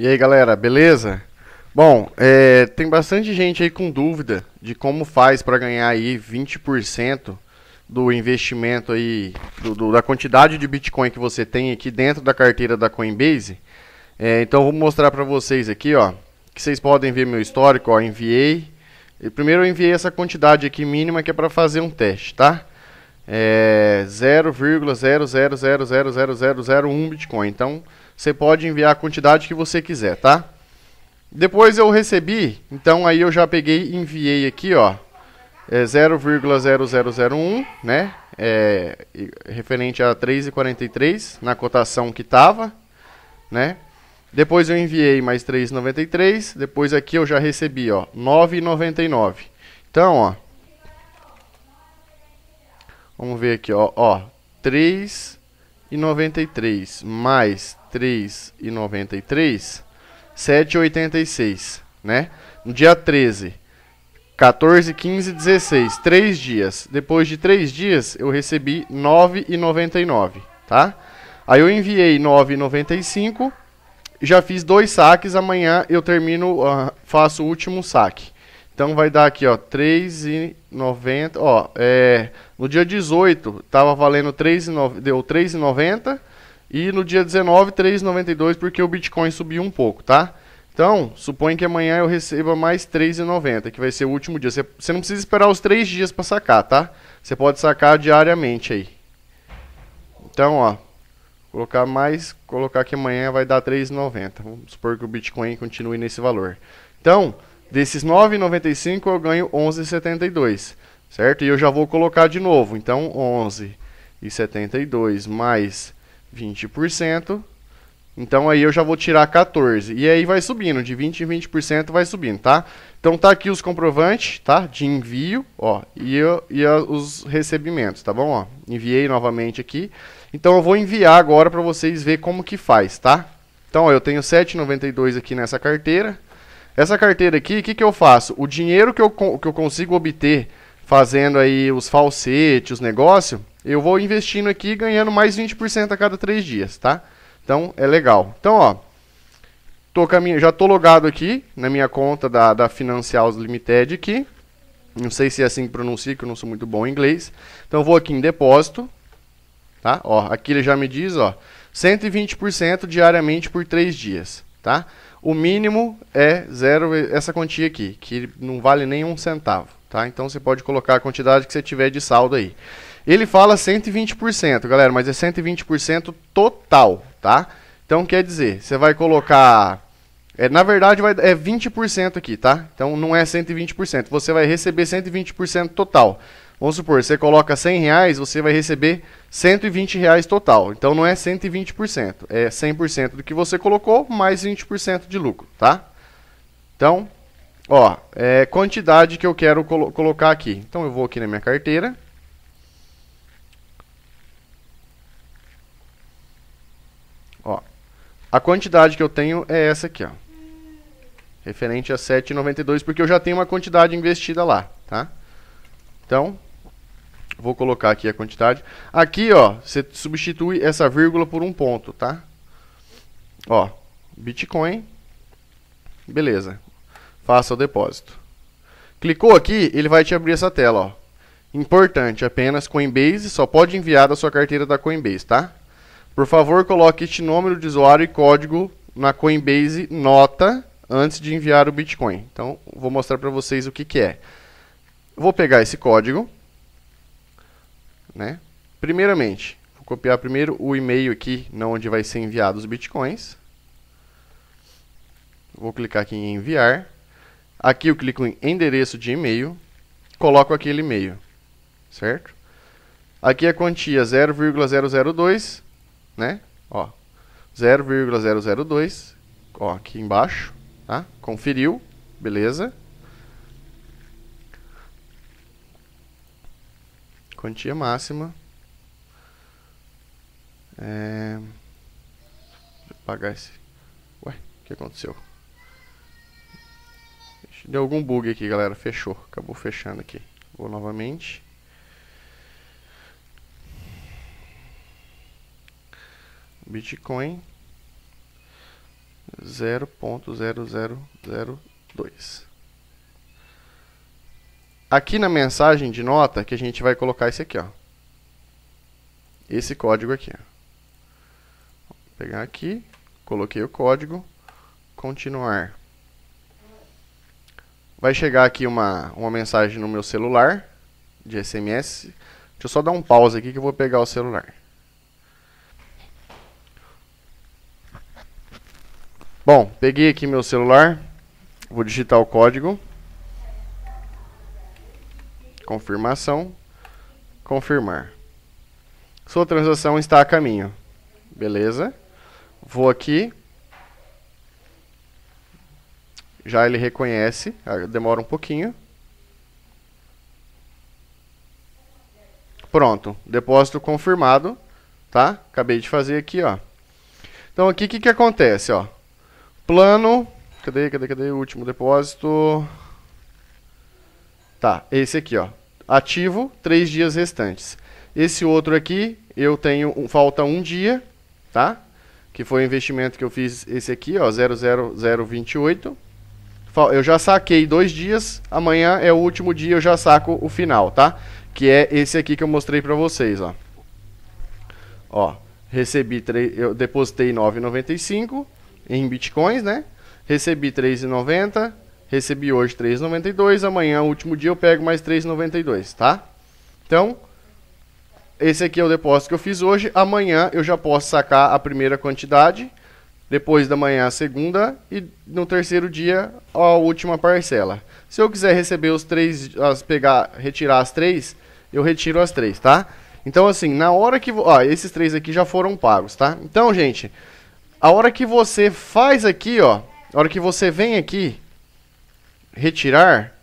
E aí galera, beleza? Bom, é, tem bastante gente aí com dúvida de como faz para ganhar aí 20% do investimento aí, do, do, da quantidade de Bitcoin que você tem aqui dentro da carteira da Coinbase. É, então vou mostrar para vocês aqui, ó, que vocês podem ver meu histórico, ó, enviei. Primeiro eu enviei essa quantidade aqui mínima que é para fazer um teste, tá? É 0,0000001 Bitcoin. Então, você pode enviar a quantidade que você quiser, tá? Depois eu recebi, então aí eu já peguei e enviei aqui, ó, é 0,0001, né? É, referente a 3,43 na cotação que tava, né? Depois eu enviei mais 3,93, depois aqui eu já recebi, ó, 9,99. Então, ó, vamos ver aqui, ó, ó 3,93 mais 3,93, 7,86, né? No dia 13, 14, 15, 16, 3 dias. Depois de 3 dias, eu recebi 9,99, tá? Aí eu enviei 9,95, já fiz dois saques, amanhã eu termino, uh, faço o último saque. Então vai dar aqui, ó, 3,90, ó, é, no dia 18 tava valendo 3,90, deu 3,90, e no dia 19, 3,92 porque o Bitcoin subiu um pouco, tá? Então, suponha que amanhã eu receba mais 3,90, que vai ser o último dia. Você, não precisa esperar os três dias para sacar, tá? Você pode sacar diariamente aí. Então, ó, colocar mais, colocar que amanhã vai dar 3,90. Vamos supor que o Bitcoin continue nesse valor. Então, desses 9,95 eu ganho 11,72, certo? E eu já vou colocar de novo. Então, 11,72 mais 20%. Então aí eu já vou tirar 14. E aí vai subindo, de 20 em 20% vai subindo, tá? Então tá aqui os comprovantes, tá? De envio, ó, e, eu, e os recebimentos, tá bom? Ó, enviei novamente aqui. Então eu vou enviar agora para vocês ver como que faz, tá? Então ó, eu tenho 7,92 aqui nessa carteira. Essa carteira aqui, o que, que eu faço? O dinheiro que eu, que eu consigo obter fazendo aí os falsetes, os negócios, eu vou investindo aqui ganhando mais 20% a cada 3 dias, tá? Então, é legal. Então, ó, tô já tô logado aqui na minha conta da, da Financials Limited aqui. Não sei se é assim que pronuncia, que eu não sou muito bom em inglês. Então, vou aqui em depósito, tá? Ó, aqui ele já me diz, ó, 120% diariamente por 3 dias, tá? O mínimo é zero essa quantia aqui, que não vale nenhum centavo. Tá? Então você pode colocar a quantidade que você tiver de saldo aí. Ele fala 120%, galera, mas é 120% total, tá? Então quer dizer, você vai colocar é, na verdade, vai, é 20% aqui, tá? Então, não é 120%. Você vai receber 120% total. Vamos supor, você coloca 100 reais, você vai receber 120 reais total. Então, não é 120%. É 100% do que você colocou, mais 20% de lucro, tá? Então, Ó, é quantidade que eu quero colo colocar aqui. Então eu vou aqui na minha carteira. Ó, a quantidade que eu tenho é essa aqui, ó. Referente a 7,92, porque eu já tenho uma quantidade investida lá, tá? Então, vou colocar aqui a quantidade. Aqui, ó, você substitui essa vírgula por um ponto, tá? Ó, Bitcoin. Beleza, faça o depósito. Clicou aqui, ele vai te abrir essa tela. Ó. Importante, apenas Coinbase só pode enviar da sua carteira da Coinbase, tá? Por favor, coloque este número de usuário e código na Coinbase Nota antes de enviar o Bitcoin. Então, vou mostrar para vocês o que, que é. Vou pegar esse código. Né? Primeiramente, vou copiar primeiro o e-mail aqui, não onde vai ser enviado os Bitcoins. Vou clicar aqui em enviar. Aqui eu clico em endereço de e-mail, coloco aquele e-mail, certo? Aqui a quantia 0,002, né? Ó, 0,002, ó, aqui embaixo, tá? Conferiu, beleza? Quantia máxima. É... Vou apagar esse... Ué, o que aconteceu? Deu algum bug aqui, galera. Fechou. Acabou fechando aqui. Vou novamente. Bitcoin 0.0002. Aqui na mensagem de nota que a gente vai colocar esse aqui, ó. Esse código aqui. Ó. Vou pegar aqui, coloquei o código, continuar. Vai chegar aqui uma, uma mensagem no meu celular de SMS. Deixa eu só dar um pause aqui que eu vou pegar o celular. Bom, peguei aqui meu celular. Vou digitar o código. Confirmação. Confirmar. Sua transação está a caminho. Beleza. Vou aqui, Já ele reconhece, ah, demora um pouquinho. Pronto, depósito confirmado, tá? Acabei de fazer aqui, ó. Então aqui o que, que acontece, ó? Plano, cadê, cadê, cadê o último depósito? Tá, esse aqui, ó. Ativo, três dias restantes. Esse outro aqui, eu tenho, falta um dia, tá? Que foi o investimento que eu fiz esse aqui, ó, 00028 eu já saquei dois dias, amanhã é o último dia, eu já saco o final, tá? Que é esse aqui que eu mostrei pra vocês, ó. Ó, recebi, eu depositei 9,95 em bitcoins, né? Recebi 3,90, recebi hoje 3,92, amanhã, último dia, eu pego mais 3,92, tá? Então, esse aqui é o depósito que eu fiz hoje, amanhã eu já posso sacar a primeira quantidade, depois da manhã, a segunda. E no terceiro dia, a última parcela. Se eu quiser receber os três, as pegar, retirar as três, eu retiro as três, tá? Então, assim, na hora que. Ó, esses três aqui já foram pagos, tá? Então, gente, a hora que você faz aqui, ó. A hora que você vem aqui retirar,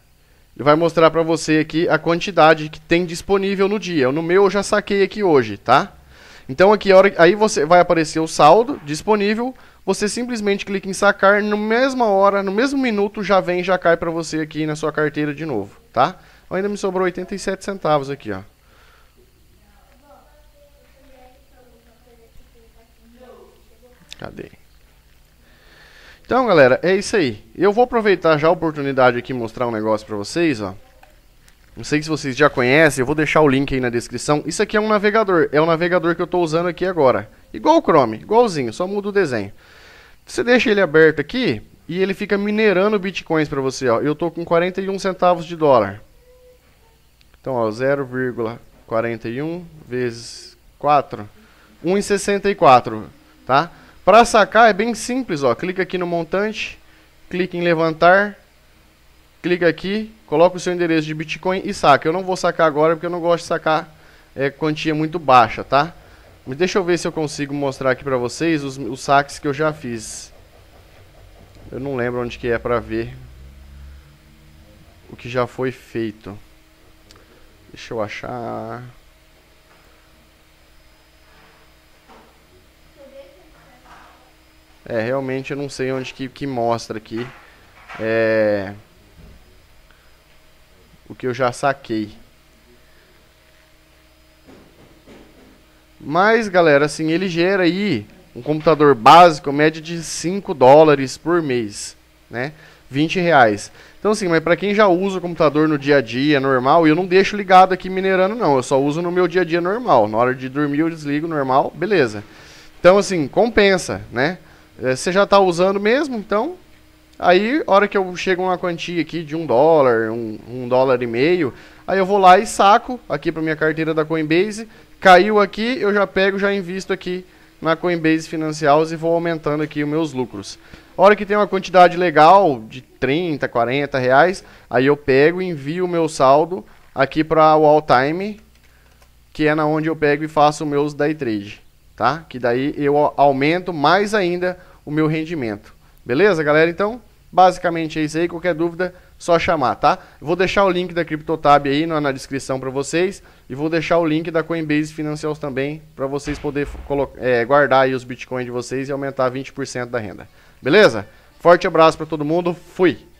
ele vai mostrar para você aqui a quantidade que tem disponível no dia. No meu eu já saquei aqui hoje, tá? Então aqui hora, aí você vai aparecer o saldo disponível, você simplesmente clica em sacar, na mesma hora, no mesmo minuto já vem já cai para você aqui na sua carteira de novo, tá? Ainda me sobrou 87 centavos aqui, ó. Cadê? Então, galera, é isso aí. Eu vou aproveitar já a oportunidade aqui mostrar um negócio para vocês, ó. Não sei se vocês já conhecem, eu vou deixar o link aí na descrição. Isso aqui é um navegador, é o navegador que eu estou usando aqui agora. Igual o Chrome, igualzinho, só muda o desenho. Você deixa ele aberto aqui e ele fica minerando bitcoins para você. Ó. Eu estou com 41 centavos de dólar. Então, 0,41 vezes 4, 1,64, tá? Para sacar é bem simples, ó. Clica aqui no montante, clica em levantar, clica aqui, coloca o seu endereço de Bitcoin e saca. Eu não vou sacar agora porque eu não gosto de sacar é, quantia muito baixa, tá? Mas deixa eu ver se eu consigo mostrar aqui pra vocês os, os saques que eu já fiz. Eu não lembro onde que é pra ver o que já foi feito. Deixa eu achar... É, realmente eu não sei onde que, que mostra aqui. É o que eu já saquei. Mas, galera, assim, ele gera aí um computador básico, média de 5 dólares por mês, né? 20 reais. Então, assim, mas para quem já usa o computador no dia a dia normal, eu não deixo ligado aqui minerando, não. Eu só uso no meu dia a dia normal. Na hora de dormir, eu desligo normal, beleza. Então, assim, compensa, né? Eh, você já está usando mesmo, então Aí, hora que eu chego uma quantia aqui de um dólar, um, um dólar e meio, aí eu vou lá e saco aqui para minha carteira da Coinbase. Caiu aqui, eu já pego, já invisto aqui na Coinbase Financials e vou aumentando aqui os meus lucros. Hora que tem uma quantidade legal de 30, 40 reais, aí eu pego e envio o meu saldo aqui para o All Time, que é na onde eu pego e faço meus day trade, tá? Que daí eu aumento mais ainda o meu rendimento. Beleza, galera? Então, Basicamente é isso aí. Qualquer dúvida, só chamar, tá? Vou deixar o link da CryptoTab aí na, descrição para vocês e vou deixar o link da Coinbase Financials também para vocês poderem é, guardar os bitcoins de vocês e aumentar 20% da renda. Beleza? Forte abraço para todo mundo. Fui!